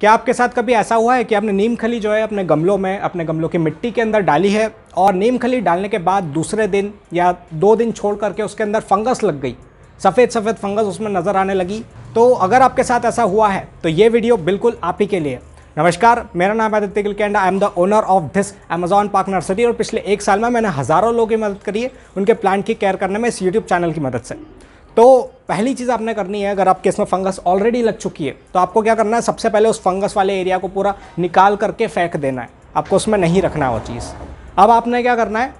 क्या आपके साथ कभी ऐसा हुआ है कि आपने नीम खली जो है अपने गमलों में अपने गमलों की मिट्टी के अंदर डाली है और नीम खली डालने के बाद दूसरे दिन या दो दिन छोड़ करके उसके अंदर फंगस लग गई सफ़ेद सफ़ेद फंगस उसमें नज़र आने लगी तो अगर आपके साथ ऐसा हुआ है तो ये वीडियो बिल्कुल आप ही के लिए नमस्कार मेरा नाम Aditya Gulkenda I am the owner of this Amazon park nursery और पिछले एक साल में मैंने हज़ारों लोगों की मदद करी है उनके प्लांट की केयर करने में इस यूट्यूब चैनल की मदद से तो पहली चीज़ आपने करनी है अगर आपके इसमें फंगस ऑलरेडी लग चुकी है तो आपको क्या करना है सबसे पहले उस फंगस वाले एरिया को पूरा निकाल करके फेंक देना है आपको उसमें नहीं रखना है वो चीज़ अब आपने क्या करना है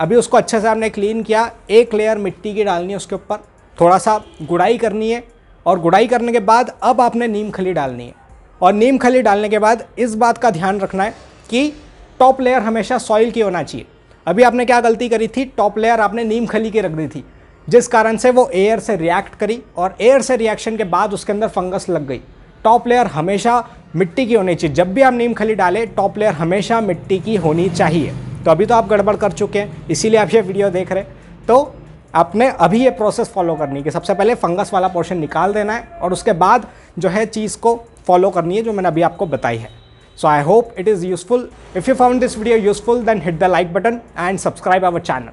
अभी उसको अच्छे से आपने क्लीन किया एक लेयर मिट्टी की डालनी है उसके ऊपर थोड़ा सा गुड़ाई करनी है और गुड़ाई करने के बाद अब आपने नीम खली डालनी है और नीम खली डालने के बाद इस बात का ध्यान रखना है कि टॉप लेयर हमेशा सॉइल की होना चाहिए अभी आपने क्या गलती करी थी टॉप लेयर आपने नीम खली की रख दी थी जिस कारण से वो एयर से रिएक्ट करी और एयर से रिएक्शन के बाद उसके अंदर फंगस लग गई टॉप लेयर हमेशा मिट्टी की होनी चाहिए जब भी आप नीम खली डालें टॉप लेयर हमेशा मिट्टी की होनी चाहिए तो अभी तो आप गड़बड़ कर चुके हैं इसीलिए आप ये वीडियो देख रहे हैं तो आपने अभी ये प्रोसेस फॉलो करनी है कि सबसे पहले फंगस वाला पोर्शन निकाल देना है और उसके बाद जो है चीज़ को फॉलो करनी है जो मैंने अभी आपको बताई है so I hope it is useful if you found this video useful then hit the like button and subscribe our channel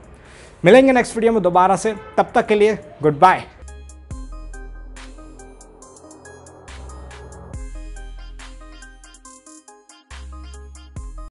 मिलेंगे नेक्स्ट वीडियो में दोबारा से तब तक के लिए गुड बाय